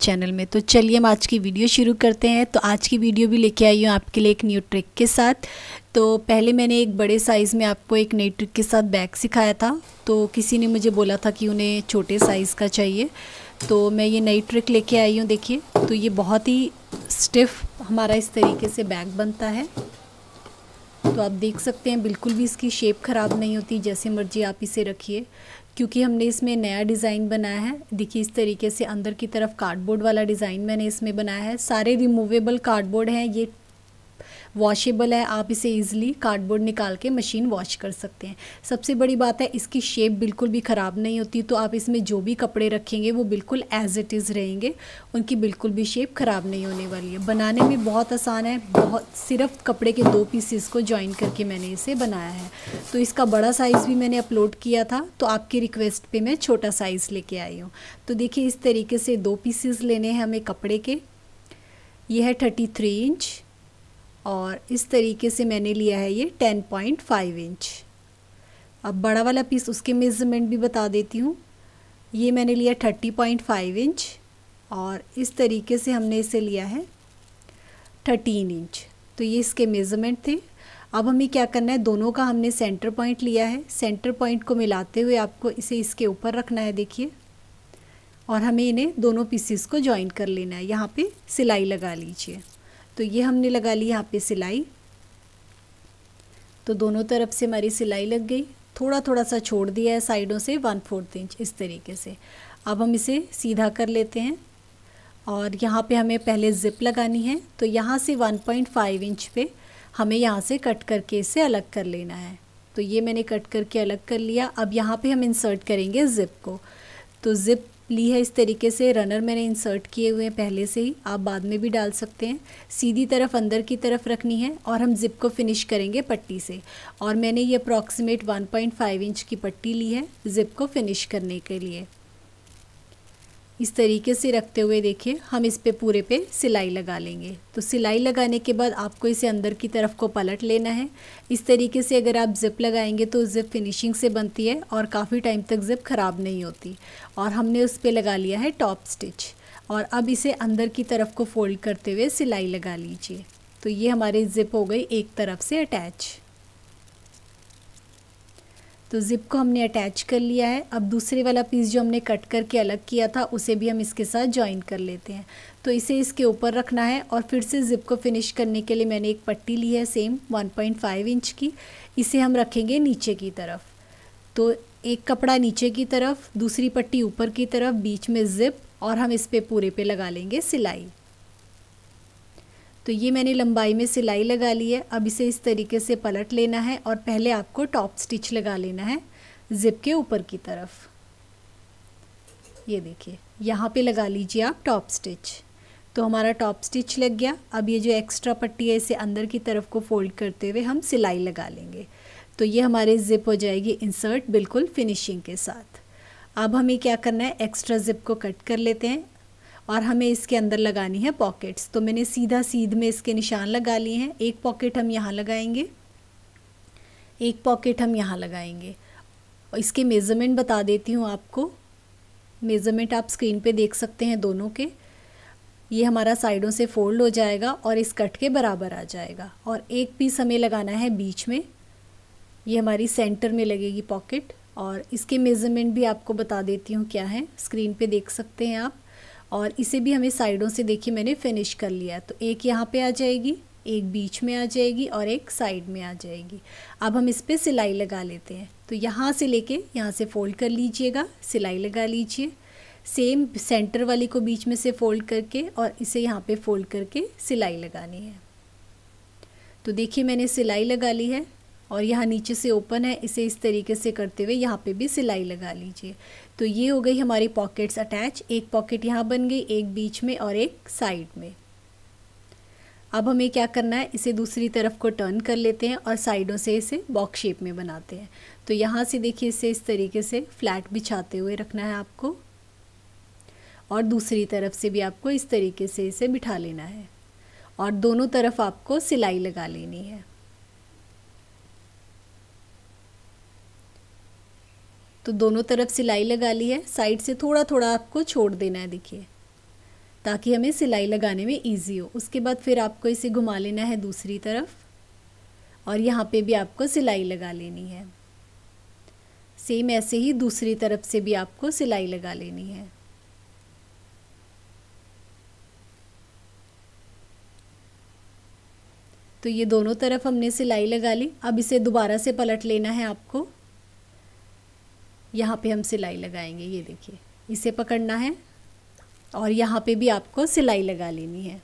channel में तो चलिए हम आज की वीडियो शुरू करते हैं तो आज की वीडियो भी लेके आई हूँ आपके लिए एक न्यू ट्रिक के साथ तो पहले मैंने एक बड़े साइज़ में आपको एक नई ट्रिक के साथ बैग सिखाया था तो किसी ने मुझे बोला था कि उन्हें छोटे साइज़ का चाहिए तो मैं ये नई ट्रिक लेके आई हूँ देखिए तो ये बहुत ही स्टिफ हमारा इस तरीके से बैग बनता है तो आप देख सकते हैं बिल्कुल भी इसकी शेप ख़राब नहीं होती जैसे मर्जी आप इसे रखिए क्योंकि हमने इसमें नया डिज़ाइन बनाया है देखिए इस तरीके से अंदर की तरफ कार्डबोर्ड वाला डिज़ाइन मैंने इसमें बनाया है सारे रिमूवेबल कार्डबोर्ड हैं ये वॉशेबल है आप इसे ईजिली कार्डबोर्ड निकाल के मशीन वॉश कर सकते हैं सबसे बड़ी बात है इसकी शेप बिल्कुल भी ख़राब नहीं होती तो आप इसमें जो भी कपड़े रखेंगे वो बिल्कुल एज इट इज़ रहेंगे उनकी बिल्कुल भी शेप ख़राब नहीं होने वाली है बनाने में बहुत आसान है बहुत सिर्फ कपड़े के दो पीसेस को ज्वाइन करके मैंने इसे बनाया है तो इसका बड़ा साइज़ भी मैंने अपलोड किया था तो आपकी रिक्वेस्ट पर मैं छोटा साइज़ लेके आई हूँ तो देखिए इस तरीके से दो पीसेस लेने हैं हमें कपड़े के ये है थर्टी थ्री इंच और इस तरीके से मैंने लिया है ये टेन पॉइंट फाइव इंच अब बड़ा वाला पीस उसके मेज़रमेंट भी बता देती हूँ ये मैंने लिया थर्टी पॉइंट फाइव इंच और इस तरीके से हमने इसे लिया है थर्टीन इंच तो ये इसके मेज़रमेंट थे अब हमें क्या करना है दोनों का हमने सेंटर पॉइंट लिया है सेंटर पॉइंट को मिलाते हुए आपको इसे इसके ऊपर रखना है देखिए और हमें इन्हें दोनों पीसीस को ज्वाइन कर लेना है यहाँ पे सिलाई लगा लीजिए तो ये हमने लगा ली यहाँ पे सिलाई तो दोनों तरफ से हमारी सिलाई लग गई थोड़ा थोड़ा सा छोड़ दिया है साइडों से वन फोर्थ इंच इस तरीके से अब हम इसे सीधा कर लेते हैं और यहाँ पे हमें पहले ज़िप लगानी है तो यहाँ से 1.5 इंच पे हमें यहाँ से कट करके इसे अलग कर लेना है तो ये मैंने कट करके अलग कर लिया अब यहाँ पे हम इंसर्ट करेंगे ज़िप को तो ज़िप ली है इस तरीके से रनर मैंने इंसर्ट किए हुए हैं पहले से ही आप बाद में भी डाल सकते हैं सीधी तरफ अंदर की तरफ रखनी है और हम ज़िप को फिनिश करेंगे पट्टी से और मैंने ये अप्रॉक्सीमेट 1.5 इंच की पट्टी ली है ज़िप को फिनिश करने के लिए इस तरीके से रखते हुए देखिए हम इस पे पूरे पे सिलाई लगा लेंगे तो सिलाई लगाने के बाद आपको इसे अंदर की तरफ को पलट लेना है इस तरीके से अगर आप ज़िप लगाएंगे तो ज़िप फिनिशिंग से बनती है और काफ़ी टाइम तक ज़िप ख़राब नहीं होती और हमने उस पर लगा लिया है टॉप स्टिच और अब इसे अंदर की तरफ को फोल्ड करते हुए सिलाई लगा लीजिए तो ये हमारी ज़िप हो गई एक तरफ से अटैच तो ज़िप को हमने अटैच कर लिया है अब दूसरे वाला पीस जो हमने कट करके अलग किया था उसे भी हम इसके साथ ज्वाइन कर लेते हैं तो इसे इसके ऊपर रखना है और फिर से ज़िप को फिनिश करने के लिए मैंने एक पट्टी ली है सेम 1.5 इंच की इसे हम रखेंगे नीचे की तरफ तो एक कपड़ा नीचे की तरफ दूसरी पट्टी ऊपर की तरफ बीच में ज़िप और हम इस पर पूरे पर लगा लेंगे सिलाई तो ये मैंने लंबाई में सिलाई लगा ली है अब इसे इस तरीके से पलट लेना है और पहले आपको टॉप स्टिच लगा लेना है ज़िप के ऊपर की तरफ ये देखिए यहाँ पे लगा लीजिए आप टॉप स्टिच तो हमारा टॉप स्टिच लग गया अब ये जो एक्स्ट्रा पट्टी है इसे अंदर की तरफ को फोल्ड करते हुए हम सिलाई लगा लेंगे तो ये हमारे ज़िप हो जाएगी इंसर्ट बिल्कुल फिनिशिंग के साथ अब हमें क्या करना है एक्स्ट्रा ज़िप को कट कर लेते हैं और हमें इसके अंदर लगानी है पॉकेट्स तो मैंने सीधा सीध में इसके निशान लगा लिए हैं एक पॉकेट हम यहाँ लगाएंगे एक पॉकेट हम यहाँ लगाएंगे और इसके मेज़रमेंट बता देती हूँ आपको मेज़रमेंट आप स्क्रीन पे देख सकते हैं दोनों के ये हमारा साइडों से फोल्ड हो जाएगा और इस कट के बराबर आ जाएगा और एक पीस हमें लगाना है बीच में ये हमारी सेंटर में लगेगी पॉकेट और इसके मेज़रमेंट भी आपको बता देती हूँ क्या है स्क्रीन पे देख सकते हैं आप और इसे भी हमें साइडों से देखिए मैंने फिनिश कर लिया तो एक यहाँ पे आ जाएगी एक बीच में आ जाएगी और एक साइड में आ जाएगी अब हम इस पर सिलाई लगा लेते हैं तो यहाँ से लेके यहाँ से फोल्ड कर लीजिएगा सिलाई लगा लीजिए सेम सेंटर वाली को बीच में से फोल्ड करके और इसे यहाँ पे फोल्ड करके सिलाई लगानी है तो देखिए मैंने सिलाई लगा ली है और यहाँ नीचे से ओपन है इसे इस तरीके से करते हुए यहाँ पे भी सिलाई लगा लीजिए तो ये हो गई हमारी पॉकेट्स अटैच एक पॉकेट यहाँ बन गई एक बीच में और एक साइड में अब हमें क्या करना है इसे दूसरी तरफ को टर्न कर लेते हैं और साइडों से इसे बॉक्स शेप में बनाते हैं तो यहाँ से देखिए इसे इस तरीके से फ्लैट बिछाते हुए रखना है आपको और दूसरी तरफ से भी आपको इस तरीके से इसे बिठा लेना है और दोनों तरफ आपको सिलाई लगा लेनी है तो दोनों तरफ सिलाई लगा ली है साइड से थोड़ा थोड़ा आपको छोड़ देना है देखिए ताकि हमें सिलाई लगाने में ईजी हो उसके बाद फिर आपको इसे घुमा लेना है दूसरी तरफ और यहाँ पे भी आपको सिलाई लगा लेनी है सेम ऐसे ही दूसरी तरफ से भी आपको सिलाई लगा लेनी है तो ये दोनों तरफ हमने सिलाई लगा ली अब इसे दोबारा से पलट लेना है आपको यहाँ पे हम सिलाई लगाएंगे ये देखिए इसे पकड़ना है और यहाँ पे भी आपको सिलाई लगा लेनी है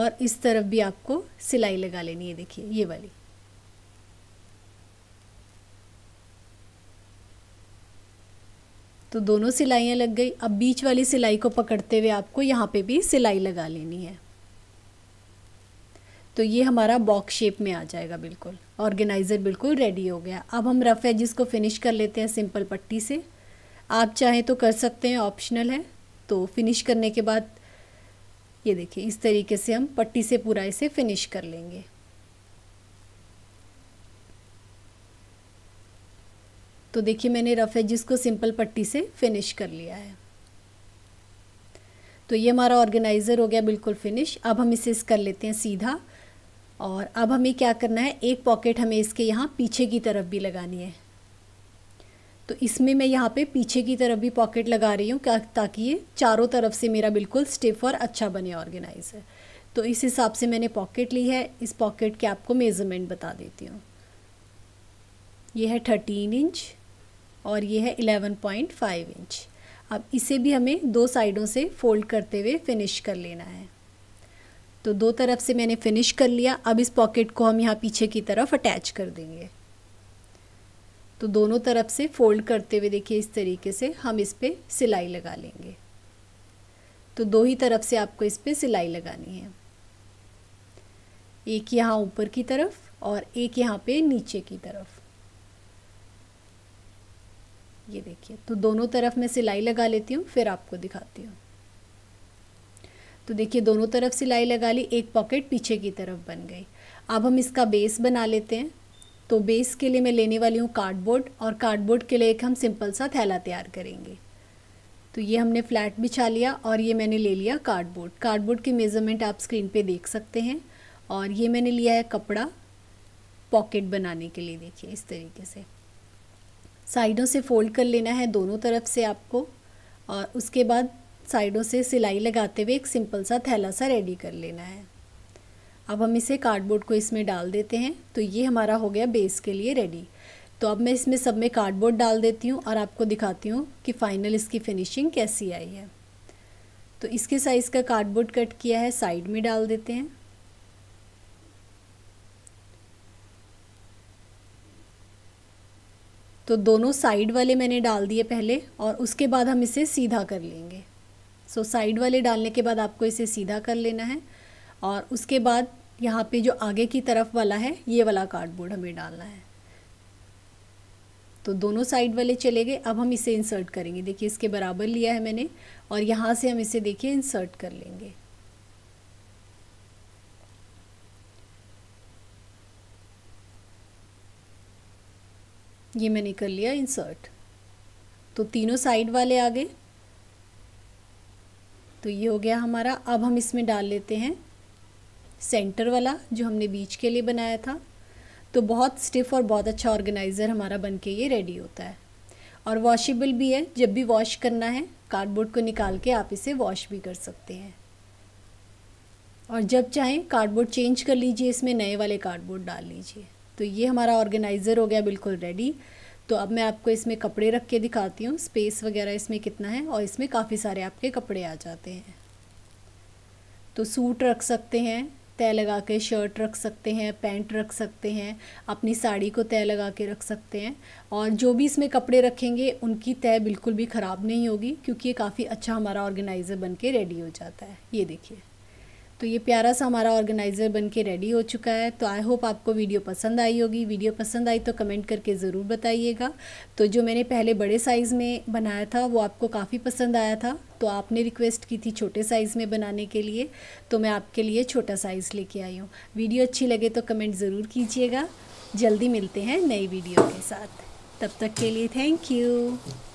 और इस तरफ भी आपको सिलाई लगा लेनी है देखिए ये वाली तो दोनों सिलाइयाँ लग गई अब बीच वाली सिलाई को पकड़ते हुए आपको यहाँ पे भी सिलाई लगा लेनी है तो ये हमारा बॉक्स शेप में आ जाएगा बिल्कुल ऑर्गेनाइज़र बिल्कुल रेडी हो गया अब हम रफ़ एजिस को फिनिश कर लेते हैं सिंपल पट्टी से आप चाहें तो कर सकते हैं ऑप्शनल है तो फिनिश करने के बाद ये देखिए इस तरीके से हम पट्टी से पूरा इसे फिनिश कर लेंगे तो देखिए मैंने रफ़ एजिस को सिंपल पट्टी से फिनिश कर लिया है तो ये हमारा ऑर्गेनाइज़र हो गया बिल्कुल फिनिश अब हम इसे कर लेते हैं सीधा और अब हमें क्या करना है एक पॉकेट हमें इसके यहाँ पीछे की तरफ भी लगानी है तो इसमें मैं यहाँ पे पीछे की तरफ भी पॉकेट लगा रही हूँ ताकि ये चारों तरफ से मेरा बिल्कुल स्टिफ और अच्छा बने ऑर्गेनाइज है तो इस हिसाब से मैंने पॉकेट ली है इस पॉकेट के आपको मेज़रमेंट बता देती हूँ ये है थर्टीन इंच और ये है एलेवन पॉइंट फाइव इंच अब इसे भी हमें दो साइडों से फोल्ड करते हुए फिनिश कर लेना है तो दो तरफ से मैंने फिनिश कर लिया अब इस पॉकेट को हम यहाँ पीछे की तरफ अटैच कर देंगे तो दोनों तरफ से फोल्ड करते हुए देखिए इस तरीके से हम इस पर सिलाई लगा लेंगे तो दो ही तरफ से आपको इस पर सिलाई लगानी है एक यहाँ ऊपर की तरफ और एक यहाँ पे नीचे की तरफ ये देखिए तो दोनों तरफ मैं सिलाई लगा लेती हूँ फिर आपको दिखाती हूँ तो देखिए दोनों तरफ सिलाई लगा ली एक पॉकेट पीछे की तरफ बन गई अब हम इसका बेस बना लेते हैं तो बेस के लिए मैं लेने वाली हूँ कार्डबोर्ड और कार्डबोर्ड के लिए एक हम सिंपल सा थैला तैयार करेंगे तो ये हमने फ्लैट बिछा लिया और ये मैंने ले लिया कार्डबोर्ड कार्डबोर्ड के मेज़रमेंट आप स्क्रीन पे देख सकते हैं और ये मैंने लिया है कपड़ा पॉकेट बनाने के लिए देखिए इस तरीके से साइडों से फोल्ड कर लेना है दोनों तरफ से आपको और उसके बाद साइडों से सिलाई लगाते हुए एक सिंपल सा थैला सा रेडी कर लेना है अब हम इसे कार्डबोर्ड को इसमें डाल देते हैं तो ये हमारा हो गया बेस के लिए रेडी तो अब मैं इसमें सब में कार्डबोर्ड डाल देती हूँ और आपको दिखाती हूँ कि फ़ाइनल इसकी फिनिशिंग कैसी आई है तो इसके साइज़ का कार्डबोर्ड कट किया है साइड में डाल देते हैं तो दोनों साइड वाले मैंने डाल दिए पहले और उसके बाद हम इसे सीधा कर लेंगे सो साइड वाले डालने के बाद आपको इसे सीधा कर लेना है और उसके बाद यहाँ पे जो आगे की तरफ वाला है ये वाला कार्डबोर्ड हमें डालना है तो दोनों साइड वाले चले गए अब हम इसे इंसर्ट करेंगे देखिए इसके बराबर लिया है मैंने और यहाँ से हम इसे देखिए इंसर्ट कर लेंगे ये मैंने कर लिया इंसर्ट तो तीनों साइड वाले आ गए तो ये हो गया हमारा अब हम इसमें डाल लेते हैं सेंटर वाला जो हमने बीच के लिए बनाया था तो बहुत स्टिफ और बहुत अच्छा ऑर्गेनाइज़र हमारा बन के ये रेडी होता है और वॉशेबल भी है जब भी वॉश करना है कार्डबोर्ड को निकाल के आप इसे वॉश भी कर सकते हैं और जब चाहें कार्डबोर्ड चेंज कर लीजिए इसमें नए वाले कार्डबोर्ड डाल लीजिए तो ये हमारा ऑर्गेनाइज़र हो गया बिल्कुल रेडी तो अब मैं आपको इसमें कपड़े रख के दिखाती हूँ स्पेस वगैरह इसमें कितना है और इसमें काफ़ी सारे आपके कपड़े आ जाते हैं तो सूट रख सकते हैं तय लगा के शर्ट रख सकते हैं पैंट रख सकते हैं अपनी साड़ी को तय लगा के रख सकते हैं और जो भी इसमें कपड़े रखेंगे उनकी तय बिल्कुल भी ख़राब नहीं होगी क्योंकि ये काफ़ी अच्छा हमारा ऑर्गेनाइज़र बन के रेडी हो जाता है ये देखिए तो ये प्यारा सा हमारा ऑर्गेनाइज़र बन के रेडी हो चुका है तो आई होप आपको वीडियो पसंद आई होगी वीडियो पसंद आई तो कमेंट करके ज़रूर बताइएगा तो जो मैंने पहले बड़े साइज़ में बनाया था वो आपको काफ़ी पसंद आया था तो आपने रिक्वेस्ट की थी छोटे साइज़ में बनाने के लिए तो मैं आपके लिए छोटा साइज़ लेके आई हूँ वीडियो अच्छी लगे तो कमेंट ज़रूर कीजिएगा जल्दी मिलते हैं नई वीडियो के साथ तब तक के लिए थैंक यू